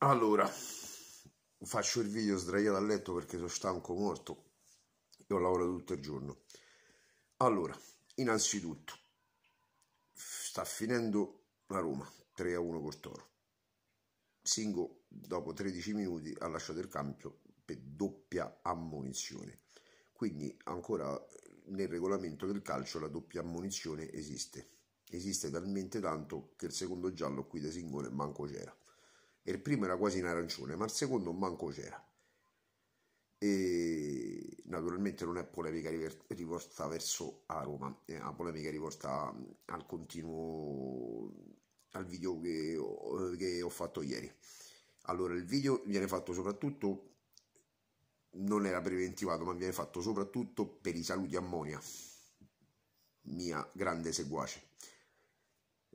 Allora, faccio il video sdraiato a letto perché sono stanco morto. e ho lavorato tutto il giorno. Allora, innanzitutto, sta finendo la Roma 3 a 1 col Toro. Singo, dopo 13 minuti, ha lasciato il campo per doppia ammonizione. Quindi, ancora nel regolamento del calcio, la doppia ammonizione esiste. Esiste talmente tanto che il secondo giallo qui da Singone manco c'era il primo era quasi in arancione, ma il secondo manco c'era. E naturalmente non è polemica rivolta verso a Roma, è una polemica rivolta al continuo al video che ho, che ho fatto ieri. Allora, il video viene fatto soprattutto non era preventivato, ma viene fatto soprattutto per i saluti a Monia, mia grande seguace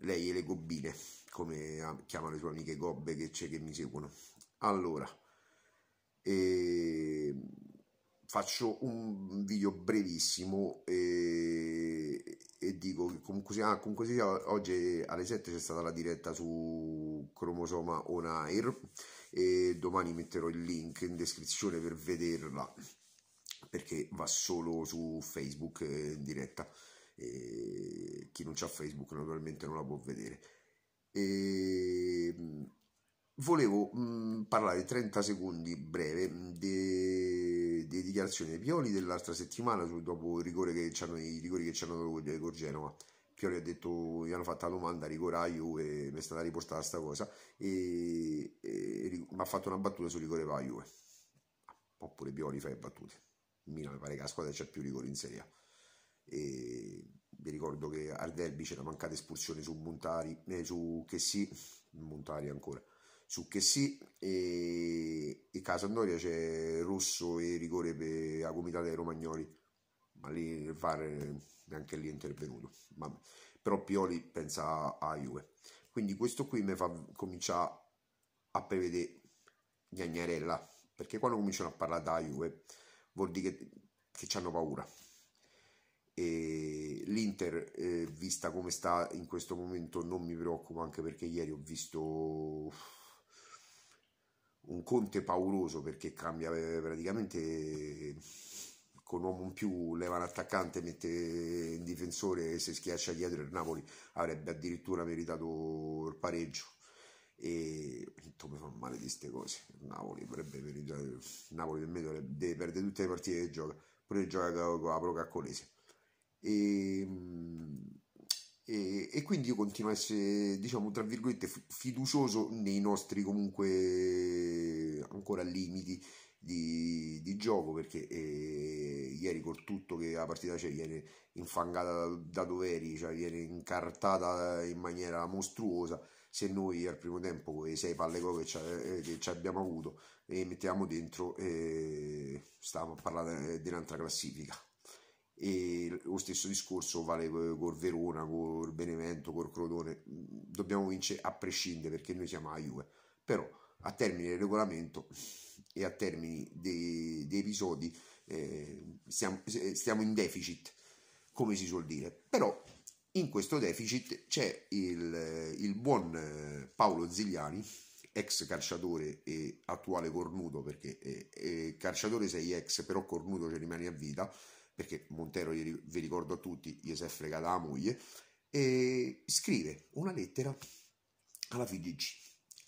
lei e le gobbine, come chiamano le sue amiche gobbe che, che mi seguono. Allora, eh, faccio un video brevissimo e, ehm, e dico che comunque, ah, comunque sia, oggi alle 7 c'è stata la diretta su Cromosoma On Air e domani metterò il link in descrizione per vederla perché va solo su Facebook eh, in diretta e chi non ha Facebook naturalmente non la può vedere. E mm, volevo mh, mm, parlare 30 secondi breve mm, delle de dichiarazioni di Pioli dell'altra settimana dopo il rigore che i rigori che c'erano con, con Genova. Pioli ha detto, gli hanno fatto la domanda, rigoraio e mi è stata riportata questa cosa e, e mi ha fatto una battuta su rigore per Oppure Pioli fa le battute. Milano mi pare che la squadra c'è più rigori in Serie A. E vi ricordo che al derby c'è la mancata espulsione su Montari, eh, su Chessy, Montari ancora, su Chessy e, e casa Andoria c'è Rosso e rigore per la comitata dei Romagnoli, ma lì il VAR neanche eh, lì è intervenuto, Vabbè. però Pioli pensa a Juve. Quindi questo qui mi fa cominciare a prevedere Gagnarella perché quando cominciano a parlare da Juve vuol dire che, che hanno paura e l'Inter eh, vista come sta in questo momento non mi preoccupa anche perché ieri ho visto un Conte pauroso perché cambia eh, praticamente con uomo in più leva l'attaccante mette in difensore e se schiaccia dietro il Napoli avrebbe addirittura meritato il pareggio e mi fa male di queste cose il Napoli avrebbe meritato il Napoli per me deve perdere tutte le partite che gioca pure gioca con la Pro e, ehm, e, e, quindi io continuo a essere, diciamo, tra virgolette, fiducioso nei nostri comunque ancora limiti di, di gioco perché eh, ieri col tutto che la partita c'è viene infangata da, da doveri, cioè viene incartata in maniera mostruosa. Se noi al primo tempo con le sei palle che, eh, che ci abbiamo avuto e mettiamo dentro, eh, stavamo a parlare eh, dell'altra classifica e lo stesso discorso vale eh, col Verona, col Benevento, col Crotone, mm, dobbiamo vincere a prescindere perché noi siamo la Juve, però a termine del regolamento e a termini dei, dei episodi eh, stiamo, eh, stiamo, in deficit, come si suol dire, però in questo deficit c'è il, eh, il buon Paolo Zigliani, ex calciatore e attuale cornuto, perché eh, calciatore sei ex, però cornuto ci rimani a vita, perché Montero, vi ricordo a tutti, gli si è fregata la moglie, e scrive una lettera alla FIGG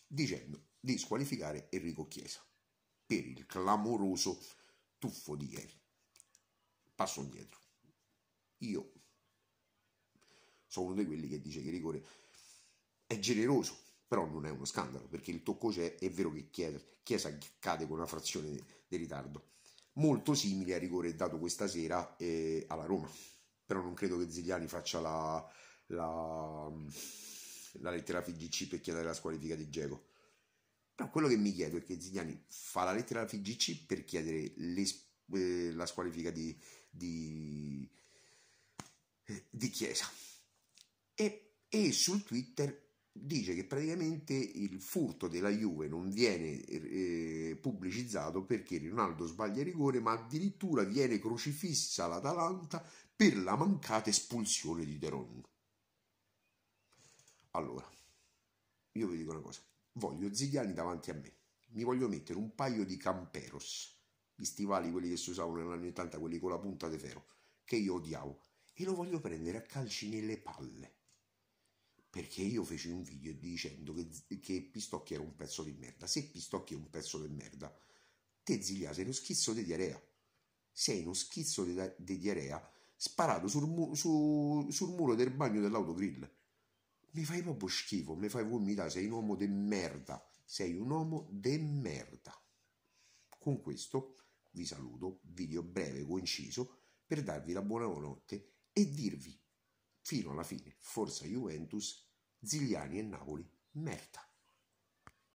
dicendo di squalificare Enrico Chiesa per il clamoroso tuffo di ieri. Passo indietro. Io sono uno di quelli che dice che il rigore è generoso, però non è uno scandalo, perché il tocco c'è, è vero che Chiesa cade con una frazione di ritardo, molto simile a rigore dato questa sera eh, alla Roma. Però non credo che Zigliani faccia la, la, la lettera FGC per chiedere la squalifica di Geco. Però quello che mi chiedo è che Zigliani fa la lettera FGC per chiedere le, eh, la squalifica di, di, eh, di Chiesa. E, e, sul Twitter dice che praticamente il furto della Juve non viene eh, pubblicizzato perché Ronaldo sbaglia rigore, ma addirittura viene crocifissa l'Atalanta per la mancata espulsione di Deron. Allora, io vi dico una cosa, voglio Zigliani davanti a me, mi voglio mettere un paio di Camperos, gli stivali quelli che si usavano negli anni 80, quelli con la punta di ferro, che io odiavo, e lo voglio prendere a calci nelle palle perché io feci un video dicendo che, che, Pistocchi era un pezzo di merda. Se Pistocchi è un pezzo di merda, te Ziglia sei uno schizzo di diarrea. Sei uno schizzo di, di diarea sparato sul, mu su, sul, muro del bagno dell'autogrill. Mi fai proprio schifo, mi fai vomitare, sei un uomo de merda. Sei un uomo de merda. Con questo vi saluto, video breve, conciso, per darvi la buona notte e dirvi fino alla fine, forza Juventus Zigliani e Napoli, merita.